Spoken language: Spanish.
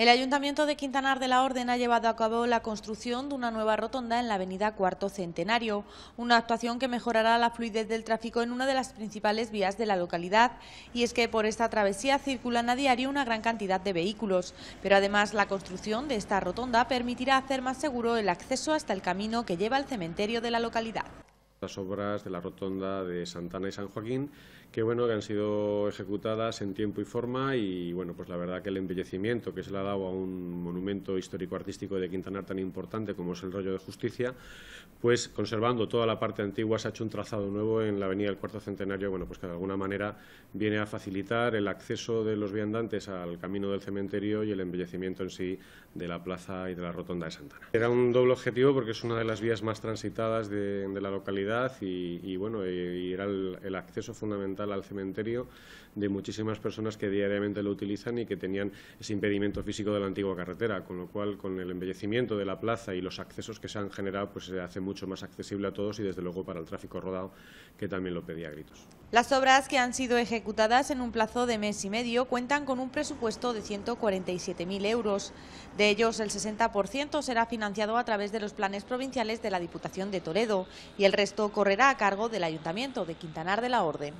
El Ayuntamiento de Quintanar de la Orden ha llevado a cabo la construcción de una nueva rotonda en la avenida Cuarto Centenario, una actuación que mejorará la fluidez del tráfico en una de las principales vías de la localidad, y es que por esta travesía circulan a diario una gran cantidad de vehículos, pero además la construcción de esta rotonda permitirá hacer más seguro el acceso hasta el camino que lleva al cementerio de la localidad las obras de la rotonda de Santana y San Joaquín, que bueno, que han sido ejecutadas en tiempo y forma y bueno, pues la verdad que el embellecimiento que se le ha dado a un monumento histórico artístico de Quintanar tan importante como es el rollo de justicia, pues conservando toda la parte antigua se ha hecho un trazado nuevo en la avenida del Cuarto Centenario, bueno, pues que de alguna manera viene a facilitar el acceso de los viandantes al camino del cementerio y el embellecimiento en sí de la plaza y de la rotonda de Santana. Era un doble objetivo porque es una de las vías más transitadas de la localidad y, bueno, eh, era el, acceso fundamental al cementerio de muchísimas personas que diariamente lo utilizan y que tenían ese impedimento físico de la antigua carretera, con lo cual con el embellecimiento de la plaza y los accesos que se han generado, pues se hace mucho más accesible a todos y desde luego para el tráfico rodado, que también lo pedía gritos. Las obras que han sido ejecutadas en un plazo de mes y medio cuentan con un presupuesto de 147.000 euros. De ellos, el 60% será financiado a través de los planes provinciales de la Diputación de Toledo y el resto correrá a cargo del Ayuntamiento de Quintanar de la Orden.